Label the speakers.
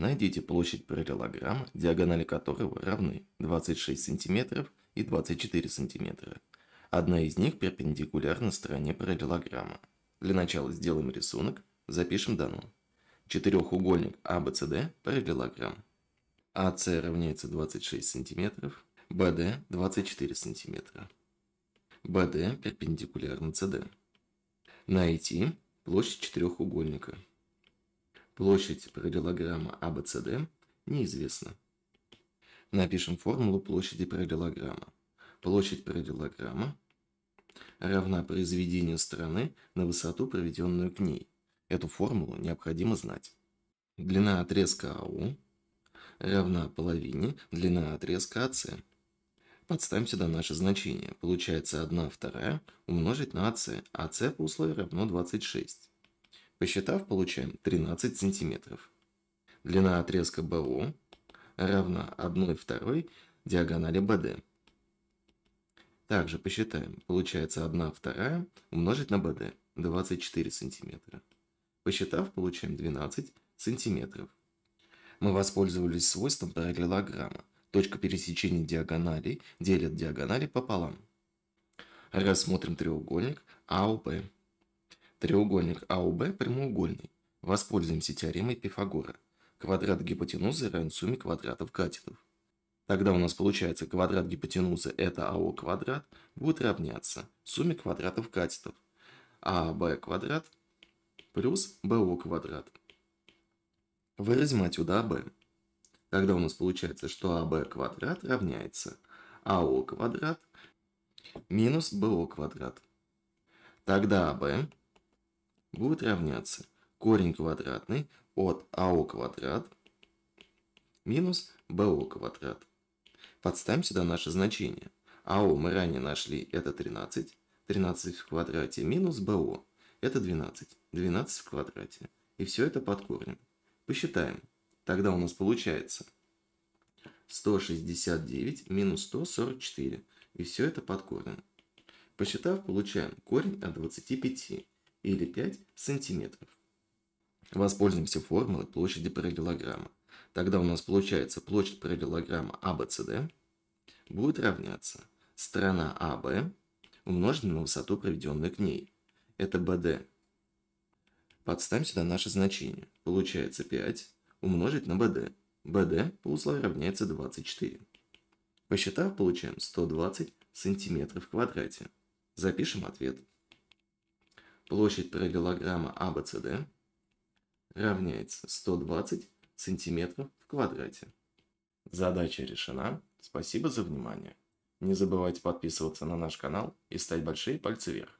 Speaker 1: Найдите площадь параллелограмма, диагонали которого равны 26 см и 24 см. Одна из них перпендикулярна стороне параллелограмма. Для начала сделаем рисунок, запишем дано. Четырехугольник ABCD а параллелограмм. AC а равняется 26 см, BD 24 см. BD перпендикулярна CD. Найти площадь четырехугольника. Площадь параллелограмма ABCD а неизвестна. Напишем формулу площади параллелограмма. Площадь параллелограмма равна произведению стороны на высоту, проведенную к ней. Эту формулу необходимо знать. Длина отрезка АУ равна половине длины отрезка АС. Подставим сюда наше значение. Получается 1 вторая умножить на АС. АС по условию равно 26. Посчитав, получаем 13 сантиметров. Длина отрезка БО равна 1 второй диагонали БД. Также посчитаем. Получается 1 вторая умножить на БД 24 сантиметра. Посчитав, получаем 12 сантиметров. Мы воспользовались свойством параллелограмма. Точка пересечения диагоналей делит диагонали пополам. Рассмотрим треугольник АОП. Треугольник АОБ прямоугольный. Воспользуемся теоремой Пифагора. Квадрат гипотенузы равен сумме квадратов катетов. Тогда у нас получается квадрат гипотенузы это АО квадрат будет равняться сумме квадратов катетов. АБ а квадрат плюс БО квадрат. Выразим отсюда АБ. Тогда у нас получается, что АБ квадрат равняется АО квадрат минус БО квадрат. Тогда АБ будет равняться корень квадратный от АО квадрат минус БО квадрат. Подставим сюда наше значение. АО мы ранее нашли, это 13. 13 в квадрате минус БО, это 12. 12 в квадрате. И все это под корнем. Посчитаем. Тогда у нас получается 169 минус 144. И все это под корнем. Посчитав, получаем корень от 25 или 5 сантиметров. Воспользуемся формулой площади параллелограмма. Тогда у нас получается площадь параллелограмма ABCD а будет равняться сторона AB а умноженная на высоту, проведенную к ней. Это BD. Подставим сюда наше значение. Получается 5 умножить на BD. BD по условию равняется 24. Посчитав, получаем 120 сантиметров в квадрате. Запишем ответ. Площадь параллелограмма ABCD а равняется 120 сантиметров в квадрате. Задача решена. Спасибо за внимание. Не забывайте подписываться на наш канал и ставить большие пальцы вверх.